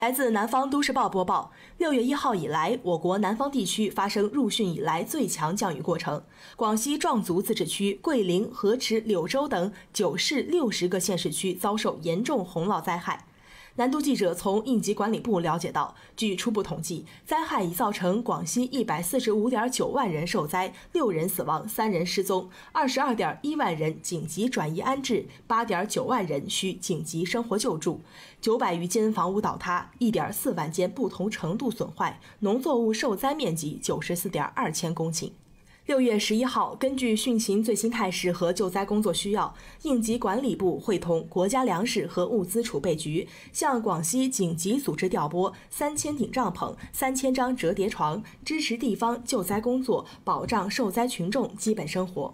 来自南方都市报播报：六月一号以来，我国南方地区发生入汛以来最强降雨过程，广西壮族自治区桂林、河池、柳州等九市六十个县市区遭受严重洪涝灾害。南都记者从应急管理部了解到，据初步统计，灾害已造成广西一百四十五点九万人受灾，六人死亡，三人失踪，二十二点一万人紧急转移安置，八点九万人需紧急生活救助，九百余间房屋倒塌，一点四万间不同程度损坏，农作物受灾面积九十四点二千公顷。六月十一号，根据汛情最新态势和救灾工作需要，应急管理部会同国家粮食和物资储备局向广西紧急组织调拨三千顶帐篷、三千张折叠床，支持地方救灾工作，保障受灾群众基本生活。